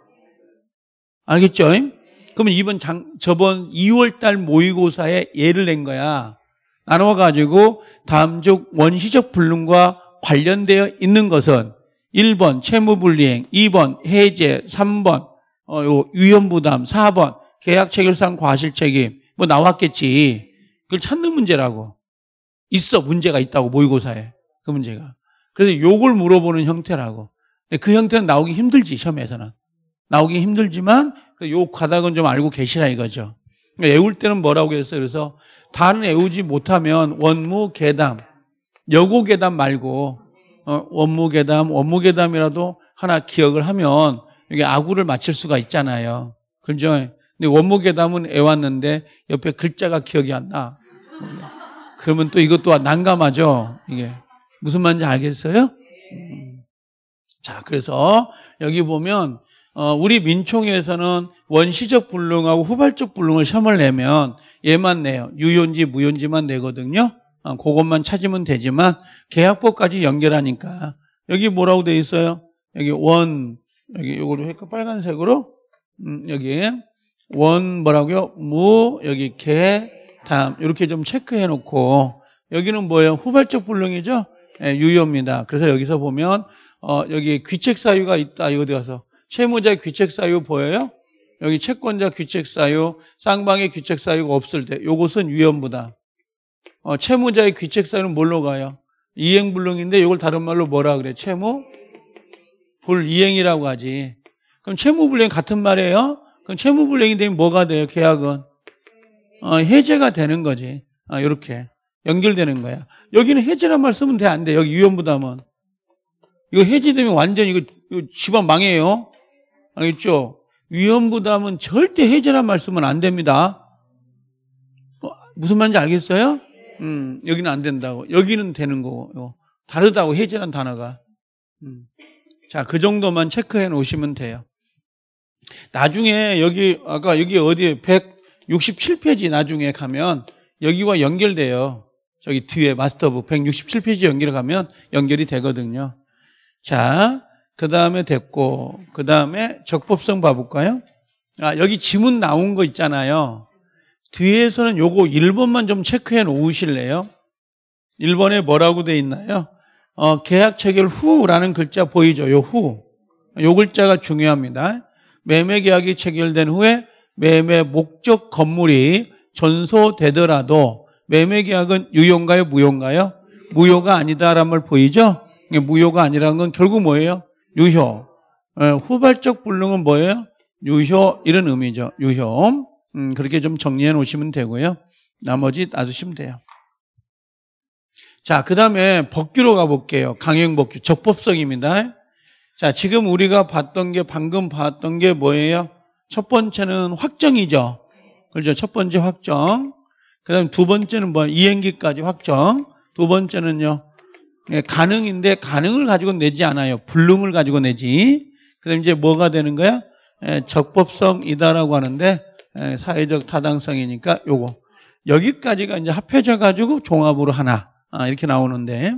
알겠죠? 그러면 이번 장, 저번 2월 달 모의고사에 예를 낸 거야. 나눠 가지고 다음 주 원시적 불능과 관련되어 있는 것은 1번 채무불이행, 2번 해제, 3번 어, 위험부담, 4번 계약체결상 과실책임 뭐 나왔겠지. 그걸 찾는 문제라고. 있어 문제가 있다고 모의고사에 그 문제가. 그래서 요걸 물어보는 형태라고. 그 형태는 나오기 힘들지 시험에서는. 나오기 힘들지만 요 과닥은 좀 알고 계시라 이거죠. 그러니까 외울 때는 뭐라고 했어요? 그래서 다른 외우지 못하면 원무 계담, 여고 계담 말고 어, 원무계담, 원무계담이라도 하나 기억을 하면 이게 아구를 맞출 수가 있잖아요. 그죠? 근데 원무계담은 애왔는데 옆에 글자가 기억이 안 나. 그러면 또 이것도 난감하죠. 이게 무슨 말인지 알겠어요? 자, 그래서 여기 보면 어, 우리 민총에서는 원시적 불능하고 후발적 불능을 시험을 내면 얘만 내요. 유효인지 무효인지만 내거든요. 어, 그것만 찾으면 되지만 계약법까지 연결하니까 여기 뭐라고 돼 있어요? 여기 원 여기 요거를 할까 그 빨간색으로 음, 여기 원 뭐라고요? 무 여기 개 다음 이렇게 좀 체크해 놓고 여기는 뭐예요? 후발적 불능이죠? 예, 유효입니다. 그래서 여기서 보면 어, 여기 귀책 사유가 있다 이거 들어가서 채무자의 귀책 사유 보여요? 여기 채권자 귀책 사유, 쌍방의 귀책 사유가 없을 때 요것은 위험부담. 어, 채무자의 귀책사유는 뭘로 가요? 이행불능인데 이걸 다른 말로 뭐라 그래? 채무? 불이행이라고 하지. 그럼 채무불행 같은 말이에요? 그럼 채무불행이 되면 뭐가 돼요? 계약은? 어, 해제가 되는 거지. 아, 이렇게 연결되는 거야. 여기는 해제란 말 쓰면 돼, 안 돼? 여기 위험부담은 이거 해제되면 완전 이거, 이거 집안 망해요. 알겠죠? 위험부담은 절대 해제란 말 쓰면 안 됩니다. 뭐, 무슨 말인지 알겠어요? 음, 여기는 안 된다고. 여기는 되는 거고. 다르다고 해제란 단어가. 음. 자, 그 정도만 체크해 놓으시면 돼요. 나중에 여기 아까 여기 어디 167페이지 나중에 가면 여기와 연결돼요. 저기 뒤에 마스터북 167페이지 연결 가면 연결이 되거든요. 자, 그 다음에 됐고, 그 다음에 적법성 봐볼까요? 아, 여기 지문 나온 거 있잖아요. 뒤에서는 요거 1번만 좀 체크해 놓으실래요? 1번에 뭐라고 돼 있나요? 어, 계약 체결 후라는 글자 보이죠? 요 후. 요 글자가 중요합니다. 매매 계약이 체결된 후에 매매 목적 건물이 전소되더라도 매매 계약은 유효인가요? 무효인가요? 무효가 아니다라는 걸 보이죠? 예, 무효가 아니라는 건 결국 뭐예요? 유효. 예, 후발적 불능은 뭐예요? 유효 이런 의미죠. 유효. 음, 그렇게 좀 정리해 놓으시면 되고요. 나머지 놔두시면 돼요. 자, 그 다음에 법규로 가볼게요. 강행법규. 적법성입니다. 자, 지금 우리가 봤던 게, 방금 봤던 게 뭐예요? 첫 번째는 확정이죠. 그렇죠. 첫 번째 확정. 그 다음 두 번째는 뭐, 이행기까지 확정. 두 번째는요, 예, 가능인데, 가능을 가지고 내지 않아요. 불능을 가지고 내지. 그 다음 이제 뭐가 되는 거야? 예, 적법성이다라고 하는데, 예, 사회적 타당성이니까 요거 여기까지가 이제 합해져 가지고 종합으로 하나 아, 이렇게 나오는데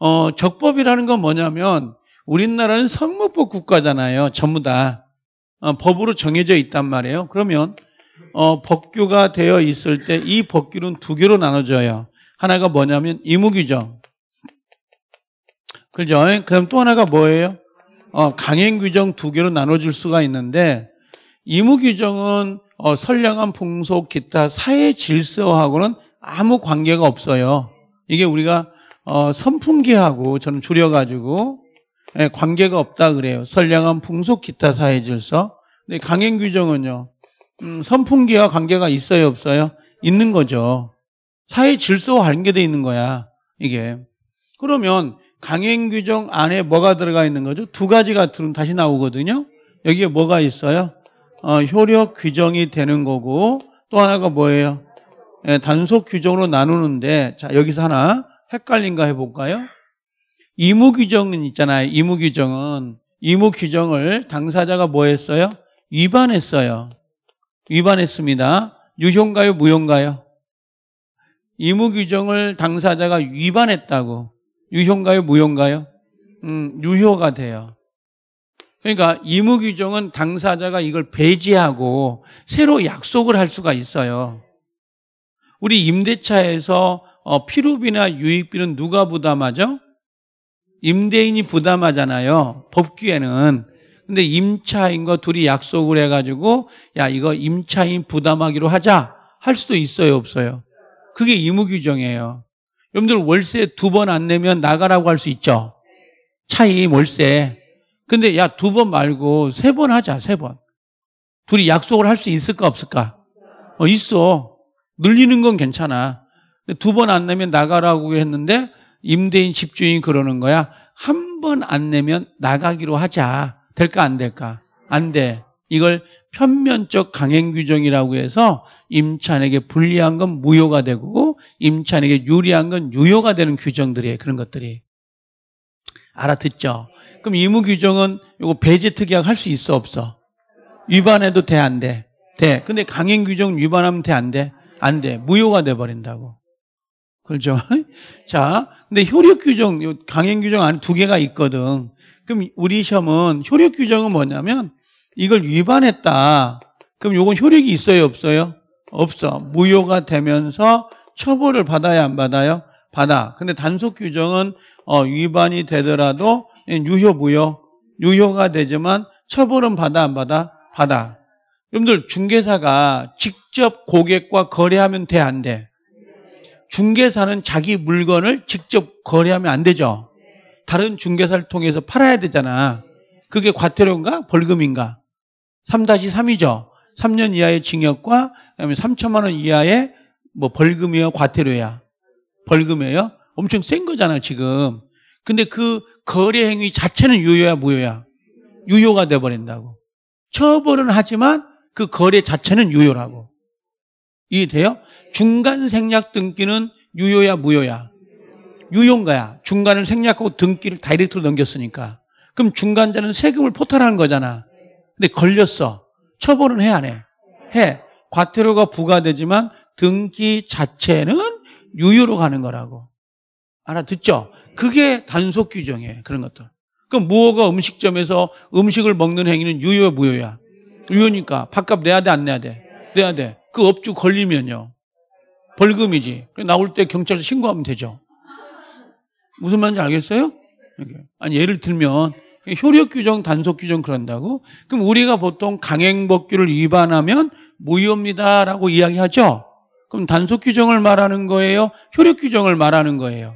어, 적법이라는 건 뭐냐면 우리나라는 성무법 국가잖아요. 전부 다 어, 법으로 정해져 있단 말이에요. 그러면 어, 법규가 되어 있을 때 이 법규는 두 개로 나눠져요. 하나가 뭐냐면 의무규정. 그죠? 그럼 또 하나가 뭐예요? 어, 강행규정 두 개로 나눠질 수가 있는데 의무규정은 어, 선량한 풍속 기타 사회 질서하고는 아무 관계가 없어요. 이게 우리가 어, 선풍기하고 저는 줄여가지고 예, 관계가 없다 그래요. 선량한 풍속 기타 사회 질서. 근데 강행 규정은요. 음, 선풍기와 관계가 있어요, 없어요? 있는 거죠. 사회 질서와 관계돼 있는 거야. 이게. 그러면 강행 규정 안에 뭐가 들어가 있는 거죠? 두 가지가 들어 다시 나오거든요. 여기에 뭐가 있어요? 어, 효력 규정이 되는 거고 또 하나가 뭐예요? 예, 단속 규정으로 나누는데 자 여기서 하나 헷갈린가 해볼까요? 이무 규정은 있잖아요. 이무 규정은 의무 규정을 당사자가 뭐 했어요? 위반했어요. 위반했습니다. 유효인가요? 무효인가요? 이무 규정을 당사자가 위반했다고. 유효인가요? 무효인가요? 음, 유효가 돼요. 그러니까 이무규정은 당사자가 이걸 배제하고 새로 약속을 할 수가 있어요. 우리 임대차에서 어, 피로비나 유익비는 누가 부담하죠? 임대인이 부담하잖아요. 법규에는. 근데 임차인과 둘이 약속을 해가지고 야 이거 임차인 부담하기로 하자 할 수도 있어요 없어요. 그게 의무규정이에요. 여러분들 월세 두 번 안 내면 나가라고 할 수 있죠. 차임 월세 근데 야, 두 번 말고 세 번 하자, 세 번. 둘이 약속을 할 수 있을까, 없을까? 어, 있어. 늘리는 건 괜찮아. 두 번 안 내면 나가라고 했는데 임대인 집주인이 그러는 거야. 한 번 안 내면 나가기로 하자. 될까, 안 될까? 안 돼. 이걸 편면적 강행 규정이라고 해서 임찬에게 불리한 건 무효가 되고 임찬에게 유리한 건 유효가 되는 규정들이에요. 그런 것들이. 알아듣죠? 그럼 의무 규정은 이거 배제 특약 할 수 있어 없어? 위반해도 돼 안 돼? 돼. 근데 강행 규정 위반하면 돼 안 돼? 안 돼. 무효가 돼 버린다고. 그렇죠? 자, 근데 효력 규정, 강행 규정 안에 두 개가 있거든. 그럼 우리 시험은 효력 규정은 뭐냐면 이걸 위반했다. 그럼 요건 효력이 있어요, 없어요? 없어. 무효가 되면서 처벌을 받아야 안 받아요? 받아. 근데 단속 규정은 어, 위반이 되더라도 예, 유효 무효 유효가 되지만 처벌은 받아 안 받아 받아. 여러분들 중개사가 직접 고객과 거래하면 돼 안 돼? 중개사는 자기 물건을 직접 거래하면 안 되죠. 다른 중개사를 통해서 팔아야 되잖아. 그게 과태료인가 벌금인가? 3-3이죠. 3년 이하의 징역과 그다음에 3천만 원 이하의 뭐 벌금이요, 과태료야. 벌금이에요. 엄청 센 거잖아, 지금. 근데 그 거래 행위 자체는 유효야 무효야? 유효가 돼버린다고. 처벌은 하지만 그 거래 자체는 유효라고. 이해돼요? 중간 생략 등기는 유효야 무효야? 유효인 거야. 중간을 생략하고 등기를 다이렉트로 넘겼으니까. 그럼 중간자는 세금을 포탈하는 거잖아. 근데 걸렸어. 처벌은 해, 안 해? 해. 과태료가 부과되지만 등기 자체는 유효로 가는 거라고. 알아듣죠? 그게 단속 규정이에요. 그런 것들. 그럼 무허가 음식점에서 음식을 먹는 행위는 유효야 무효야? 유효니까 밥값 내야 돼 안 내야 돼? 내야 돼. 그 업주 걸리면요. 벌금이지. 나올 때 경찰서 신고하면 되죠. 무슨 말인지 알겠어요? 아니 예를 들면 효력 규정, 단속 규정 그런다고? 그럼 우리가 보통 강행법규를 위반하면 무효입니다라고 이야기하죠. 그럼 단속 규정을 말하는 거예요? 효력 규정을 말하는 거예요?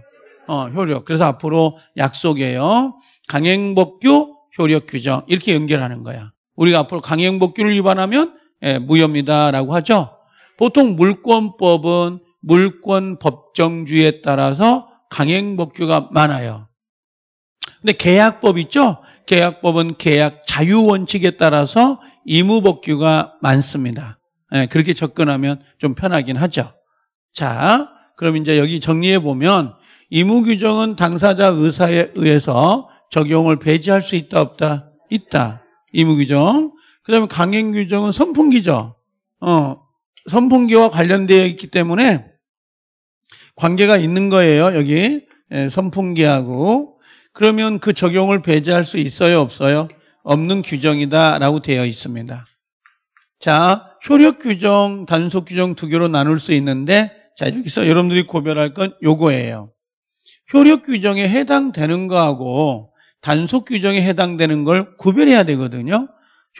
어, 효력. 그래서 앞으로 약속이에요. 강행법규 효력 규정 이렇게 연결하는 거야. 우리가 앞으로 강행법규를 위반하면 예, 무혐의다라고 하죠. 보통 물권법은 물권 법정주의에 따라서 강행법규가 많아요. 근데 계약법 있죠? 계약법은 계약 자유 원칙에 따라서 의무 법규가 많습니다. 예, 그렇게 접근하면 좀 편하긴 하죠. 자, 그럼 이제 여기 정리해 보면 의무 규정은 당사자 의사에 의해서 적용을 배제할 수 있다 없다 있다 의무 규정 그다음에 강행 규정은 선풍기죠 어 선풍기와 관련되어 있기 때문에 관계가 있는 거예요 여기 예, 선풍기하고 그러면 그 적용을 배제할 수 있어요 없어요 없는 규정이다라고 되어 있습니다 자 효력 규정 단속 규정 두 개로 나눌 수 있는데 자 여기서 여러분들이 고별할 건 요거예요 효력 규정에 해당되는 거하고 단속 규정에 해당되는 걸 구별해야 되거든요.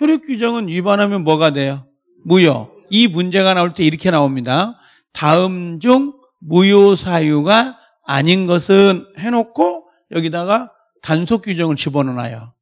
효력 규정은 위반하면 뭐가 돼요? 무효. 이 문제가 나올 때 이렇게 나옵니다. 다음 중 무효 사유가 아닌 것은 해놓고 여기다가 단속 규정을 집어넣어요.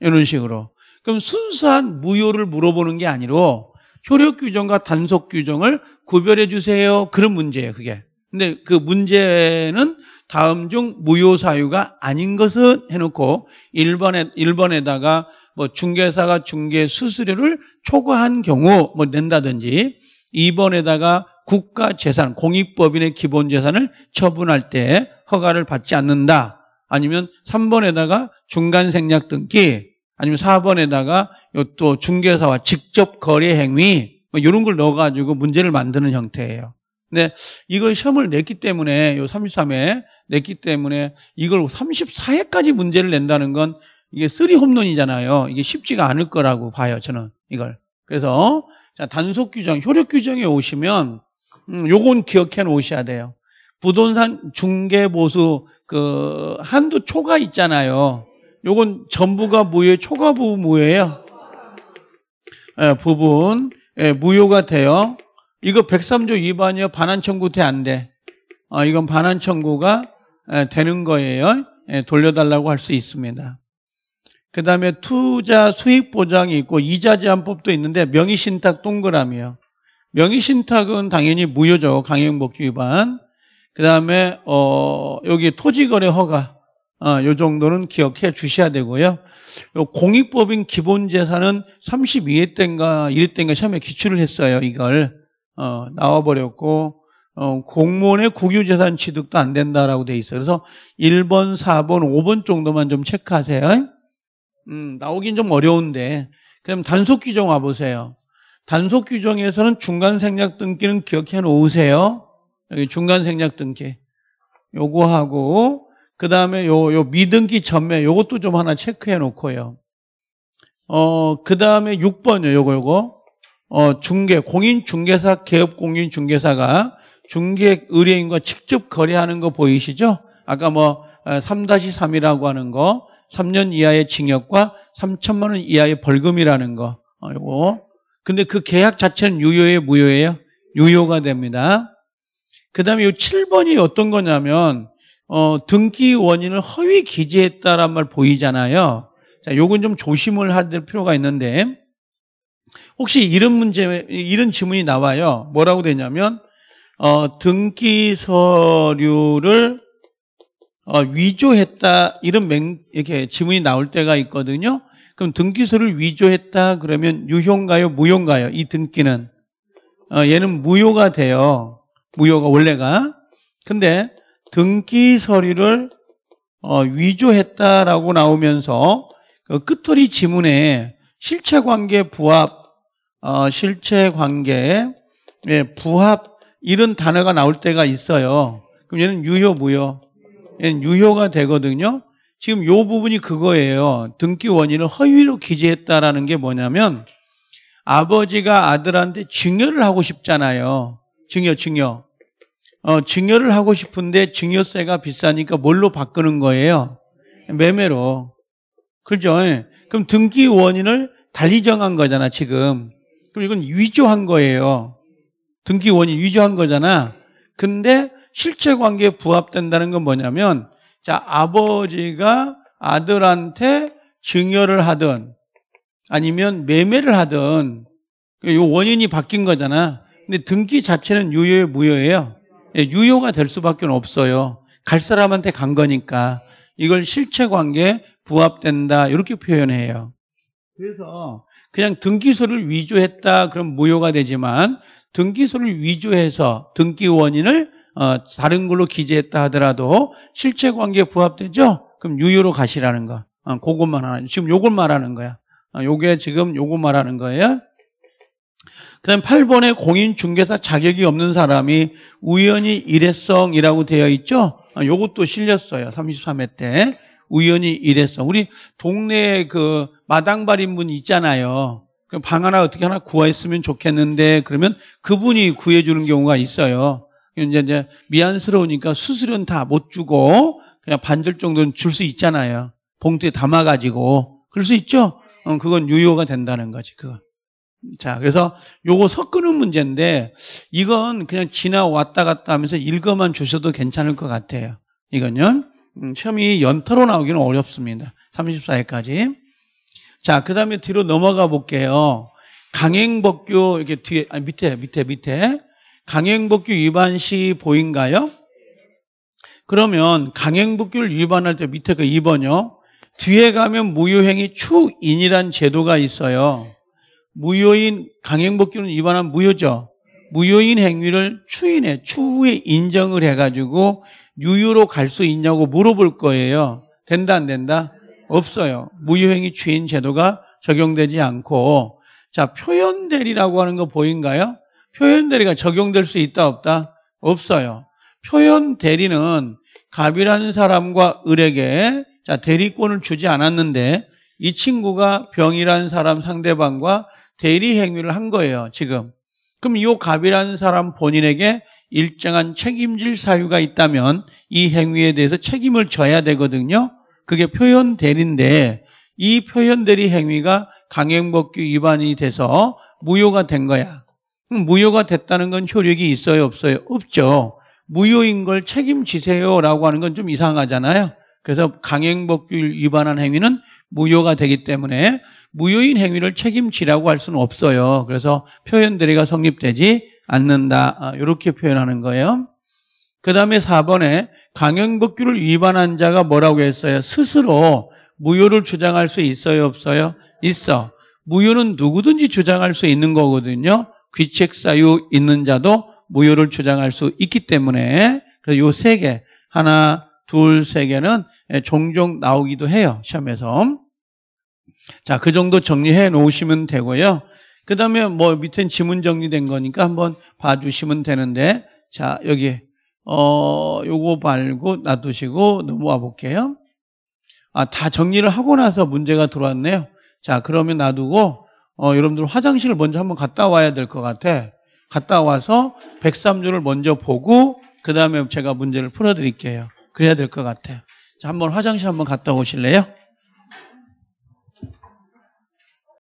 이런 식으로. 그럼 순수한 무효를 물어보는 게 아니로 효력 규정과 단속 규정을 구별해 주세요. 그런 문제예요, 그게. 근데 그 문제는 다음 중 무효 사유가 아닌 것은 해놓고 1번에 1번에다가 뭐 중개사가 중개 수수료를 초과한 경우 뭐 낸다든지 2번에다가 국가 재산 공익법인의 기본 재산을 처분할 때 허가를 받지 않는다. 아니면 3번에다가 중간 생략 등기 아니면 4번에다가 또 중개사와 직접 거래 행위 뭐 이런 걸 넣어가지고 문제를 만드는 형태예요. 근데 이걸 시험을 냈기 때문에 요 33회 냈기 때문에 이걸 34회까지 문제를 낸다는 건 이게 쓰리 홈런이잖아요. 이게 쉽지가 않을 거라고 봐요. 저는 이걸. 그래서 단속 규정, 효력 규정에 오시면 음, 요건 기억해 놓으셔야 돼요. 부동산 중개 보수 그 한도 초과 있잖아요. 요건 전부가 무효, 초과 부부 무효예요. 예, 부분 예, 무효가 돼요. 이거 103조 2반이요 반환 청구 돼안 돼. 아, 이건 반환 청구가 되는 거예요. 돌려달라고 할 수 있습니다. 그 다음에 투자 수익 보장이 있고 이자 제한법도 있는데 명의신탁 동그라미요. 명의신탁은 당연히 무효죠. 강행복귀 위반. 그 다음에 어 여기 토지거래 허가 어, 요 정도는 기억해 주셔야 되고요. 공익법인 기본재산은 32회 땐가 1회 땐가 시험에 기출을 했어요. 이걸 어, 나와버렸고 어, 공무원의 국유재산 취득도 안 된다라고 돼 있어요. 그래서 1번, 4번, 5번 정도만 좀 체크하세요. 음, 나오긴 좀 어려운데. 그럼 단속 규정 와보세요. 단속 규정에서는 중간 생략 등기는 기억해 놓으세요. 여기 중간 생략 등기. 요거 하고, 그 다음에 요, 요 미등기 전매, 요것도 좀 하나 체크해 놓고요. 어, 그 다음에 6번요, 요거, 요거. 어, 중개, 공인중개사, 개업공인중개사가 중개 의뢰인과 직접 거래하는 거 보이시죠? 아까 뭐 3-3이라고 어, 하는 거 3년 이하의 징역과 3천만 원 이하의 벌금이라는 거 어, 요거 근데 그 계약 자체는 유효예요 무효예요? 유효가 됩니다 그 다음에 요 7번이 어떤 거냐면 어, 등기 원인을 허위 기재했다란 말 보이잖아요 자, 요건 좀 조심을 하될 필요가 있는데 혹시 이런 문제, 이런 지문이 나와요. 뭐라고 되냐면 어, 등기 서류를 어, 위조했다 이런 맹, 이렇게 지문이 나올 때가 있거든요. 그럼 등기서를 류 위조했다 그러면 유효인가요, 무효인가요? 이 등기는 어, 얘는 무효가 돼요. 무효가 원래가. 근데 등기 서류를 어, 위조했다라고 나오면서 그 끝털이 지문에 실체관계 부합, 어, 실체관계 예, 부합 이런 단어가 나올 때가 있어요. 그럼 얘는 유효, 무효? 얘는 유효가 되거든요. 지금 이 부분이 그거예요. 등기 원인을 허위로 기재했다라는 게 뭐냐면 아버지가 아들한테 증여를 하고 싶잖아요. 증여, 증여. 어, 증여를 하고 싶은데 증여세가 비싸니까 뭘로 바꾸는 거예요? 매매로. 그죠? 예. 그럼 등기 원인을 달리 정한 거잖아, 지금. 그럼 이건 위조한 거예요. 등기 원인 위조한 거잖아. 근데 실체 관계에 부합된다는 건 뭐냐면 자, 아버지가 아들한테 증여를 하든 아니면 매매를 하든 요 원인이 바뀐 거잖아. 근데 등기 자체는 유효의 무효예요. 예, 유효가 될 수밖에 없어요. 갈 사람한테 간 거니까 이걸 실체 관계에 부합된다 이렇게 표현해요. 그래서 그냥 등기소를 위조했다 그럼 무효가 되지만 등기소를 위조해서 등기 원인을 어, 다른 걸로 기재했다 하더라도 실체 관계에 부합되죠? 그럼 유효로 가시라는 거. 어, 그것만 하나. 지금 요걸 말하는 거야. 어, 요게 지금 요거 말하는 거예요. 그다음 8번에 공인중개사 자격이 없는 사람이 우연히 일회성이라고 되어 있죠. 어, 요것도 실렸어요. 33회 때 우연히 일회성. 우리 동네에 그 마당발인 분 있잖아요. 방 하나 어떻게 하나 구했으면 좋겠는데 그러면 그분이 구해주는 경우가 있어요. 이제, 이제 미안스러우니까 수수료는 다 못 주고 그냥 반절 정도는 줄 수 있잖아요. 봉투에 담아가지고 그럴 수 있죠. 어, 그건 유효가 된다는 거지. 그건. 자, 그래서 요거 섞는 문제인데 이건 그냥 지나 왔다 갔다 하면서 읽어만 주셔도 괜찮을 것 같아요. 이건요. 음, 시험이 연타로 나오기는 어렵습니다. 34회까지. 자, 그 다음에 뒤로 넘어가 볼게요. 강행법규, 이렇게 뒤에, 아니, 밑에, 밑에, 밑에. 강행법규 위반 시 보인가요? 그러면 강행법규를 위반할 때 밑에 그 2번요. 뒤에 가면 무효행위 추인이란 제도가 있어요. 무효인 강행법규는 위반한 무효죠. 무효인 행위를 추인해 추후에 인정을 해가지고 유효로 갈 수 있냐고 물어볼 거예요. 된다 안 된다? 없어요. 무효행위 취인 제도가 적용되지 않고 자 표현 대리라고 하는 거 보인가요? 표현 대리가 적용될 수 있다 없다? 없어요. 표현 대리는 갑이라는 사람과 을에게 자 대리권을 주지 않았는데 이 친구가 병이라는 사람 상대방과 대리 행위를 한 거예요. 지금 그럼 이 갑이라는 사람 본인에게 일정한 책임질 사유가 있다면 이 행위에 대해서 책임을 져야 되거든요. 그게 표현대리인데 이 표현대리 행위가 강행법규 위반이 돼서 무효가 된 거야. 무효가 됐다는 건 효력이 있어요, 없어요? 없죠. 무효인 걸 책임지세요라고 하는 건 좀 이상하잖아요. 그래서 강행법규 위반한 행위는 무효가 되기 때문에 무효인 행위를 책임지라고 할 수는 없어요. 그래서 표현대리가 성립되지 않는다. 이렇게 아, 표현하는 거예요. 그 다음에 4번에 강연법규를 위반한 자가 뭐라고 했어요? 스스로 무효를 주장할 수 있어요? 없어요? 있어. 무효는 누구든지 주장할 수 있는 거거든요. 귀책사유 있는 자도 무효를 주장할 수 있기 때문에 그래서 요 세 개, 하나, 둘, 세 개는 종종 나오기도 해요. 시험에서. 자, 그 정도 정리해 놓으시면 되고요. 그 다음에 뭐밑에 지문 정리된 거니까 한번 봐주시면 되는데 자, 여기 어, 요거 말고 놔두시고 넘어와 볼게요. 아, 다 정리를 하고 나서 문제가 들어왔네요. 자, 그러면 놔두고, 어, 여러분들 화장실을 먼저 한번 갔다 와야 될 것 같아. 갔다 와서 103조를 먼저 보고, 그 다음에 제가 문제를 풀어드릴게요. 그래야 될 것같아 자, 한번 화장실 한번 갔다 오실래요?